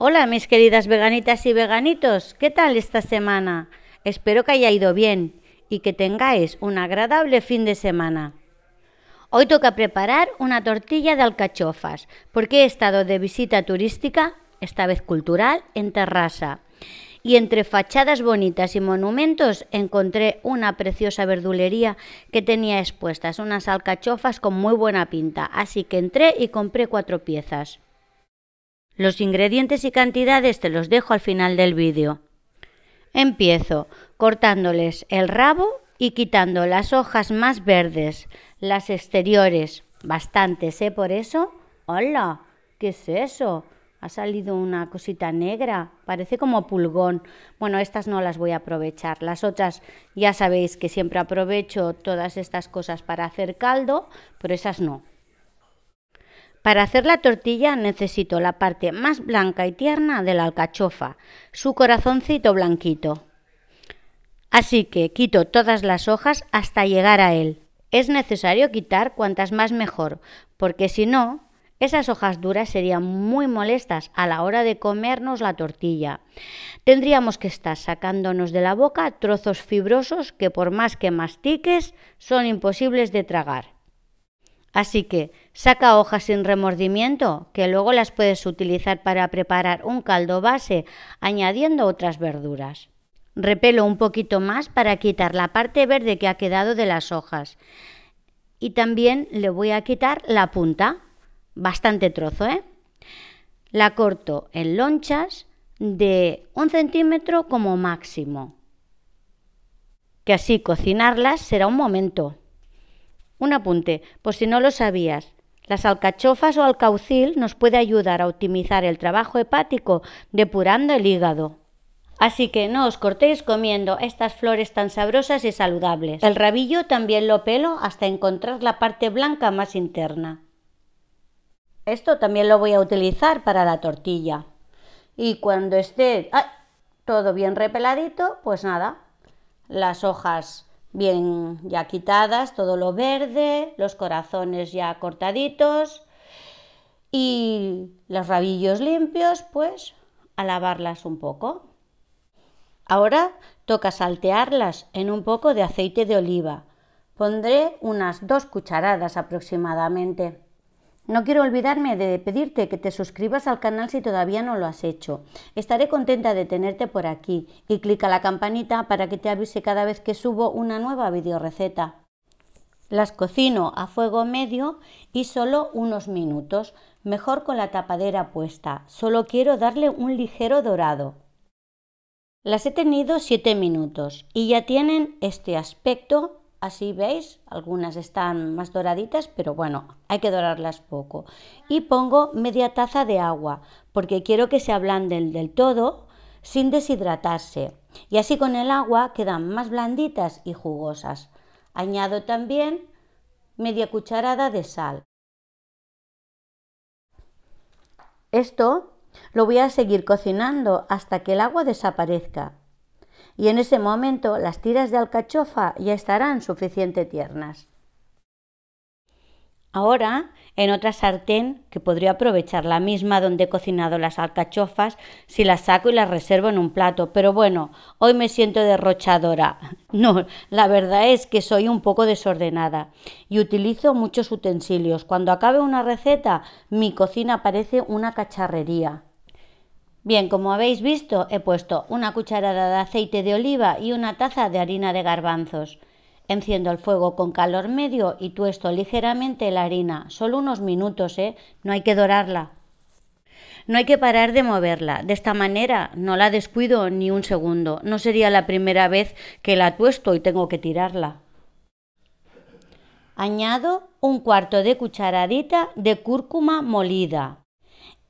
Hola mis queridas veganitas y veganitos, ¿qué tal esta semana? Espero que haya ido bien y que tengáis un agradable fin de semana. Hoy toca preparar una tortilla de alcachofas porque he estado de visita turística, esta vez cultural, en Terrassa. Y entre fachadas bonitas y monumentos encontré una preciosa verdulería que tenía expuestas unas alcachofas con muy buena pinta, así que entré y compré cuatro piezas. Los ingredientes y cantidades te los dejo al final del vídeo. Empiezo cortándoles el rabo y quitando las hojas más verdes, las exteriores, bastantes, ¿eh? Por eso, hola, ¿qué es eso? Ha salido una cosita negra, parece como pulgón. Bueno, estas no las voy a aprovechar. Las otras ya sabéis que siempre aprovecho todas estas cosas para hacer caldo, pero esas no. Para hacer la tortilla necesito la parte más blanca y tierna de la alcachofa, su corazoncito blanquito. Así que quito todas las hojas hasta llegar a él. Es necesario quitar cuantas más mejor, porque si no, esas hojas duras serían muy molestas a la hora de comernos la tortilla. Tendríamos que estar sacándonos de la boca trozos fibrosos que por más que mastiques son imposibles de tragar. Así que saca hojas sin remordimiento, que luego las puedes utilizar para preparar un caldo base, añadiendo otras verduras. Repelo un poquito más para quitar la parte verde que ha quedado de las hojas. Y también le voy a quitar la punta, bastante trozo, ¿eh? La corto en lonchas de un centímetro como máximo. Que así cocinarlas será un momento. Un apunte, por si no lo sabías. Las alcachofas o alcaucil nos puede ayudar a optimizar el trabajo hepático, depurando el hígado. Así que no os cortéis comiendo estas flores tan sabrosas y saludables. El rabillo también lo pelo hasta encontrar la parte blanca más interna. Esto también lo voy a utilizar para la tortilla. Y cuando esté todo bien repeladito, pues nada, las hojas bien ya quitadas, todo lo verde, los corazones ya cortaditos y los rabillos limpios, pues a lavarlas un poco. Ahora toca saltearlas en un poco de aceite de oliva. Pondré unas dos cucharadas aproximadamente. No quiero olvidarme de pedirte que te suscribas al canal si todavía no lo has hecho. Estaré contenta de tenerte por aquí y clica la campanita para que te avise cada vez que subo una nueva videoreceta. Las cocino a fuego medio y solo unos minutos, mejor con la tapadera puesta. Solo quiero darle un ligero dorado. Las he tenido 7 minutos y ya tienen este aspecto Así veis, algunas están más doraditas, pero bueno, hay que dorarlas poco. Y pongo media taza de agua, porque quiero que se ablanden del todo sin deshidratarse. Y así con el agua quedan más blanditas y jugosas. Añado también media cucharada de sal. Esto lo voy a seguir cocinando hasta que el agua desaparezca y en ese momento las tiras de alcachofa ya estarán suficientemente tiernas. Ahora, en otra sartén, que podría aprovechar la misma donde he cocinado las alcachofas, si las saco y las reservo en un plato, pero bueno, hoy me siento derrochadora. No, la verdad es que soy un poco desordenada y utilizo muchos utensilios. Cuando acabe una receta, mi cocina parece una cacharrería. Bien, como habéis visto, he puesto una cucharada de aceite de oliva y una taza de harina de garbanzos. Enciendo el fuego con calor medio y tuesto ligeramente la harina, solo unos minutos, ¿eh? No hay que dorarla. No hay que parar de moverla. De esta manera no la descuido ni un segundo. No sería la primera vez que la tuesto y tengo que tirarla. Añado un cuarto de cucharadita de cúrcuma molida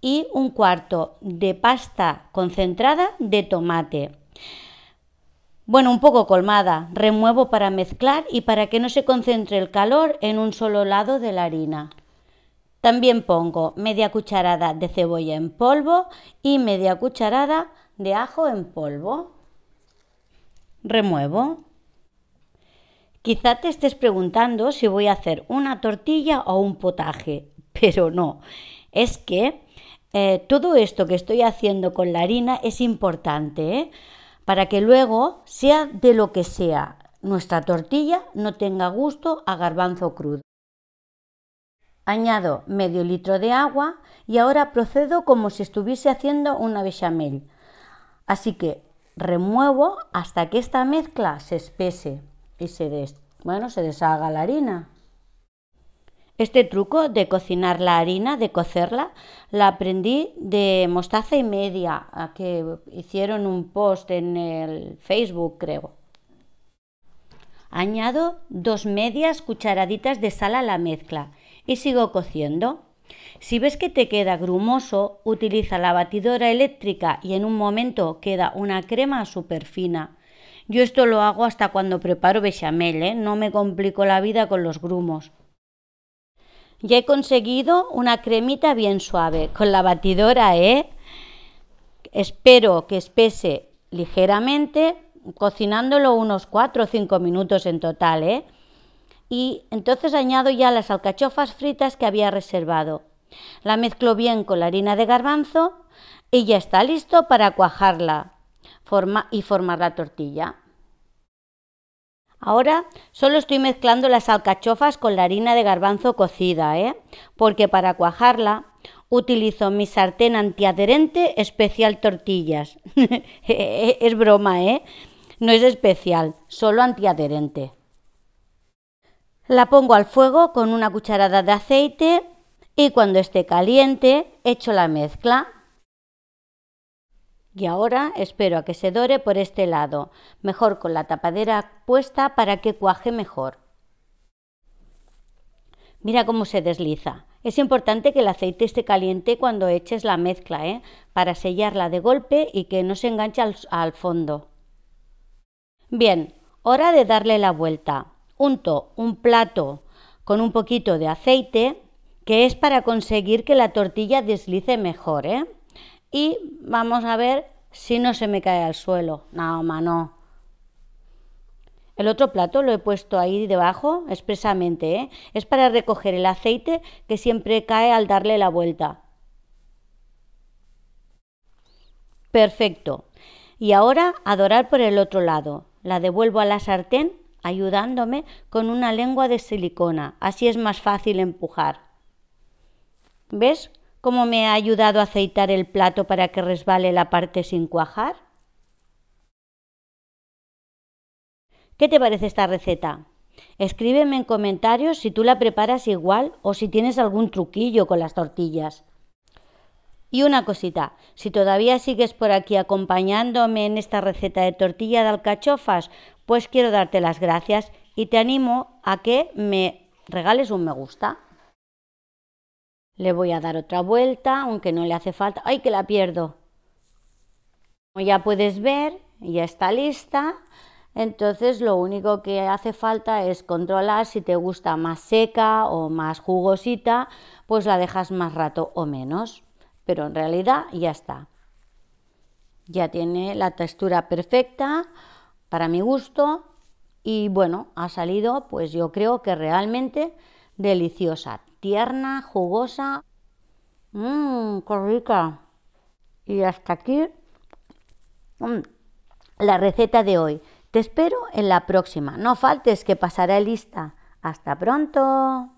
y un cuarto de pasta concentrada de tomate. Bueno, un poco colmada, remuevo para mezclar y para que no se concentre el calor en un solo lado de la harina. También pongo media cucharada de cebolla en polvo y media cucharada de ajo en polvo. Remuevo. Quizá te estés preguntando si voy a hacer una tortilla o un potaje, pero no. Es que eh, todo esto que estoy haciendo con la harina es importante, ¿eh? para que luego, sea de lo que sea, nuestra tortilla no tenga gusto a garbanzo crudo. Añado medio litro de agua y ahora procedo como si estuviese haciendo una bechamel. Así que remuevo hasta que esta mezcla se espese y se, des... bueno, se deshaga la harina. Este truco de cocinar la harina, de cocerla, la aprendí de Mostaza y Media, a que hicieron un post en el Facebook, creo. Añado dos medias cucharaditas de sal a la mezcla y sigo cociendo. Si ves que te queda grumoso, utiliza la batidora eléctrica y en un momento queda una crema súper fina. Yo esto lo hago hasta cuando preparo bechamel, ¿eh? no me complico la vida con los grumos. Ya he conseguido una cremita bien suave con la batidora, ¿eh? Espero que espese ligeramente, cocinándolo unos 4 o 5 minutos en total, ¿eh? Y entonces añado ya las alcachofas fritas que había reservado. La mezclo bien con la harina de garbanzo y ya está listo para cuajarla y formar la tortilla. Ahora solo estoy mezclando las alcachofas con la harina de garbanzo cocida, ¿eh? porque para cuajarla utilizo mi sartén antiadherente especial tortillas. E-, es broma, ¿eh? No es especial, solo antiadherente. La pongo al fuego con una cucharada de aceite y cuando esté caliente echo la mezcla y ahora espero a que se dore por este lado, mejor con la tapadera puesta para que cuaje mejor. Mira cómo se desliza. Es importante que el aceite esté caliente cuando eches la mezcla, ¿eh? para sellarla de golpe y que no se enganche al, fondo. Bien, hora de darle la vuelta. Unto un plato con un poquito de aceite, que es para conseguir que la tortilla deslice mejor. ¿eh? y vamos a ver si no se me cae al suelo. No, mano. El otro plato lo he puesto ahí debajo expresamente, ¿eh? es para recoger el aceite que siempre cae al darle la vuelta. Perfecto. Y ahora a dorar por el otro lado. La devuelvo a la sartén ayudándome con una lengua de silicona, así es más fácil empujar. ¿Ves ¿Cómo me ha ayudado a aceitar el plato para que resbale la parte sin cuajar? ¿Qué te parece esta receta? Escríbeme en comentarios si tú la preparas igual o si tienes algún truquillo con las tortillas. Y una cosita, si todavía sigues por aquí acompañándome en esta receta de tortilla de alcachofas, pues quiero darte las gracias y te animo a que me regales un me gusta. Le voy a dar otra vuelta, aunque no le hace falta. ¡Ay, que la pierdo! Como ya puedes ver, ya está lista. Entonces lo único que hace falta es controlar si te gusta más seca o más jugosita, pues la dejas más rato o menos. Pero en realidad ya está. Ya tiene la textura perfecta para mi gusto y bueno, ha salido pues yo creo que realmente deliciosa, tierna, jugosa. Mmm, qué rica. Y hasta aquí mm, la receta de hoy. Te espero en la próxima. No faltes que pasaré lista. Hasta pronto.